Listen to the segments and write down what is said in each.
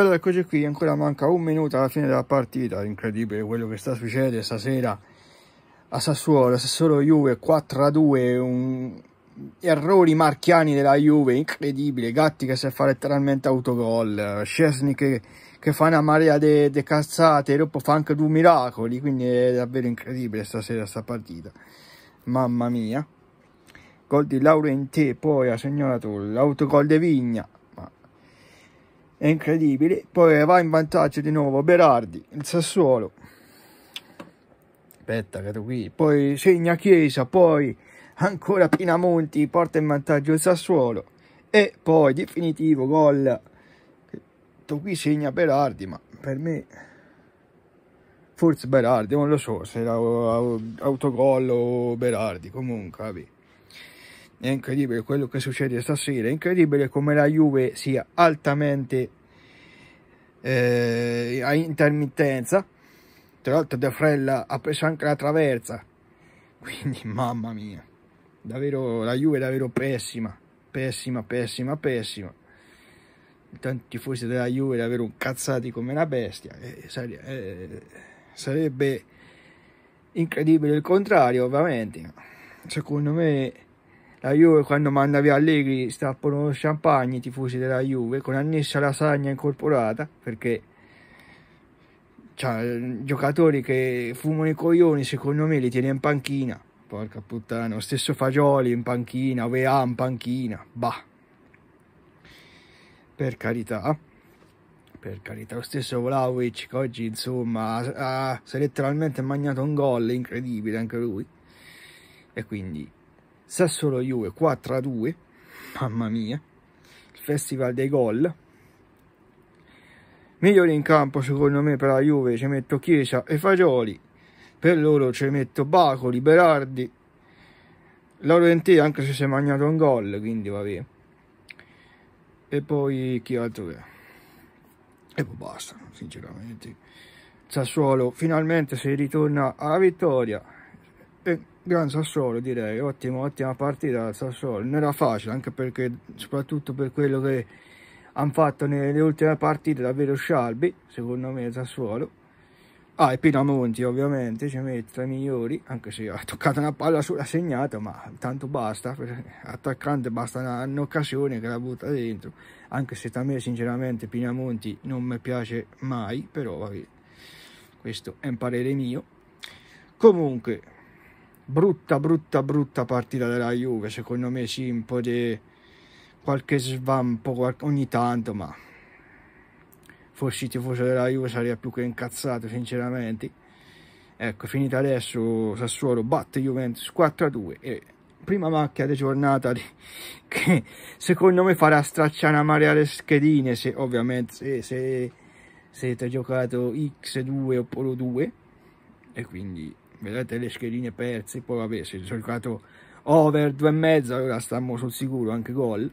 Allora, eccoci qui, ancora manca un minuto alla fine della partita, incredibile quello che sta succedendo stasera a Sassuolo, Sassuolo Juve 4-2, a un... errori marchiani della Juve, incredibile, Gatti che si fa letteralmente autogol, Scesni che, che, fa una marea di cazzate, dopo fa anche due miracoli, quindi è davvero incredibile stasera questa partita, mamma mia. Gol di Laurenti, poi ha segnato l'autogol de Vigna, incredibile. Poi va in vantaggio di nuovo Berardi, il Sassuolo. Aspetta, che qui. Poi segna Chiesa, poi ancora Pinamonti porta in vantaggio il Sassuolo. E poi definitivo gol. Qui segna Berardi, ma per me forse Berardi, non lo so se era autogol o Berardi, comunque, vabbè. È incredibile quello che succede stasera, è incredibile come la Juve sia altamente eh, a intermittenza. Tra l'altro De Frella ha preso anche la traversa, quindi mamma mia, davvero, la Juve è davvero pessima, pessima, pessima, pessima. Tanti fossi della Juve davvero cazzati come una bestia, eh, sare eh, sarebbe incredibile il contrario, ovviamente. Secondo me la Juve quando manda via Allegri strappano champagne i tifosi della Juve con annessa lasagna incorporata perché cioè, giocatori che fumano i coglioni secondo me li tiene in panchina. Porca puttana, lo stesso Fagioli in panchina, Ovea in panchina, bah. Per carità per carità, lo stesso Vlaovic che oggi insomma ha, ha, si è letteralmente mangiato un gol incredibile anche lui e quindi Sassuolo Juve 4 a 2, mamma mia, il festival dei gol. Migliori in campo secondo me per la Juve ci metto Chiesa e Fagioli, per loro ci metto Bacoli, Berardi, Laurenti anche se si è mangiato un gol, quindi va bene E poi chi altro che? E poi basta, sinceramente. Sassuolo finalmente si ritorna alla vittoria eh, gran Sassuolo direi, ottima, ottima partita al Sassuolo, non era facile anche perché soprattutto per quello che hanno fatto nelle ultime partite davvero scialbi, secondo me Sassuolo. Ah, e Pinamonti ovviamente, ci mette tra i migliori, anche se ha toccato una palla sulla segnata, ma tanto basta, per attaccante basta un'occasione che la butta dentro, anche se a me sinceramente Pinamonti non mi piace mai, però vabbè, questo è un parere mio. Comunque, brutta, brutta, brutta partita della Juve. Secondo me sì, un po' di qualche svampo qualche... ogni tanto, ma fossi tifoso della Juve sarei più che incazzato, sinceramente. Ecco, finita adesso Sassuolo batte Juventus 4-2 e prima macchia di giornata di... che secondo me farà stracciare a marea le schedine se ovviamente se, se, se ti giocato X2 oppure 2 e quindi vedete le schedine perse poi vabbè si è giocato over e mezzo, allora stiamo sul sicuro anche gol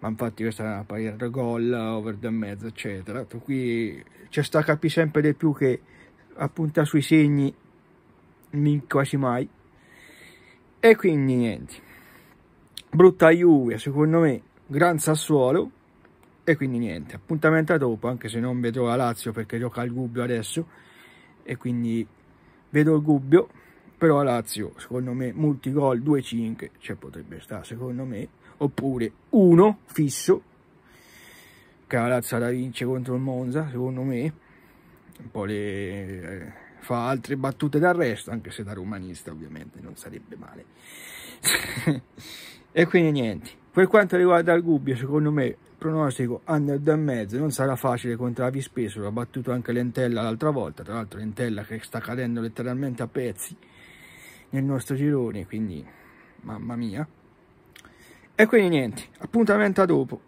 ma infatti questa è una pariata gol over e mezzo eccetera qui ci sta a capire sempre di più che appunta sui segni quasi mai e quindi niente brutta Juve secondo me gran Sassuolo e quindi niente appuntamento a dopo anche se non vedrò la Lazio perché gioca al Gubbio adesso e quindi vedo il dubbio, però a Lazio, secondo me, multigol 2-5, cioè potrebbe stare, secondo me, oppure 1 fisso, che la Lazio la vince contro il Monza, secondo me, un po' le... Eh, fa altre battute d'arresto, anche se da romanista ovviamente non sarebbe male. e quindi niente, per quanto riguarda il Gubbio, secondo me pronostico under mezzo non sarà facile contro Avi Speso, l'ha battuto anche Lentella l'altra volta, tra l'altro Lentella che sta cadendo letteralmente a pezzi nel nostro girone, quindi mamma mia. E quindi niente, appuntamento a dopo.